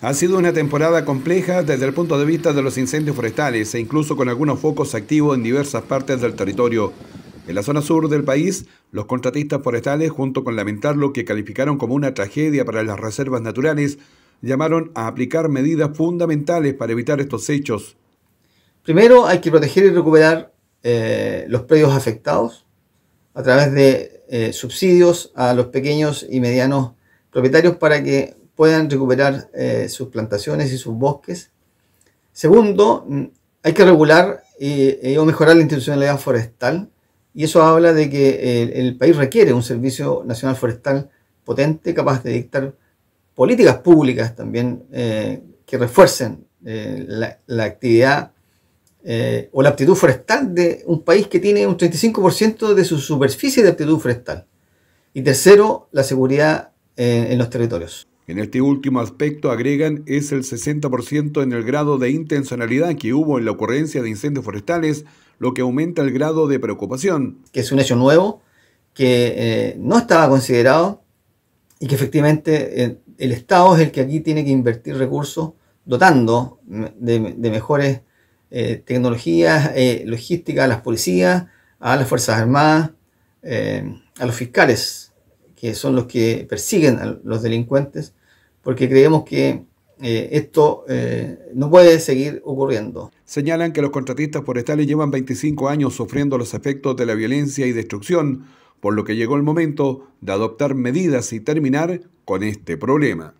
Ha sido una temporada compleja desde el punto de vista de los incendios forestales e incluso con algunos focos activos en diversas partes del territorio. En la zona sur del país, los contratistas forestales, junto con lamentar lo que calificaron como una tragedia para las reservas naturales, llamaron a aplicar medidas fundamentales para evitar estos hechos. Primero, hay que proteger y recuperar eh, los predios afectados a través de eh, subsidios a los pequeños y medianos propietarios para que puedan recuperar eh, sus plantaciones y sus bosques. Segundo, mm, hay que regular y eh, eh, o mejorar la institucionalidad forestal y eso habla de que el, país requiere un servicio nacional forestal potente, capaz de dictar políticas públicas también que refuercen la, la, actividad o la aptitud forestal de un país que tiene un 35% de su superficie de aptitud forestal. Y tercero, la seguridad en los territorios. En este último aspecto, agregan, es el 60% en el grado de intencionalidad que hubo en la ocurrencia de incendios forestales, lo que aumenta el grado de preocupación. Que es un hecho nuevo, que eh, no estaba considerado y que efectivamente eh, el Estado es el que aquí tiene que invertir recursos dotando mm, de, mejores eh, tecnologías, logística a las policías, a las Fuerzas Armadas, a los fiscales, que son los que persiguen a los delincuentes porque creemos que eh, esto eh, no puede seguir ocurriendo. Señalan que los contratistas forestales llevan 25 años sufriendo los efectos de la violencia y destrucción, por lo que llegó el momento de adoptar medidas y terminar con este problema.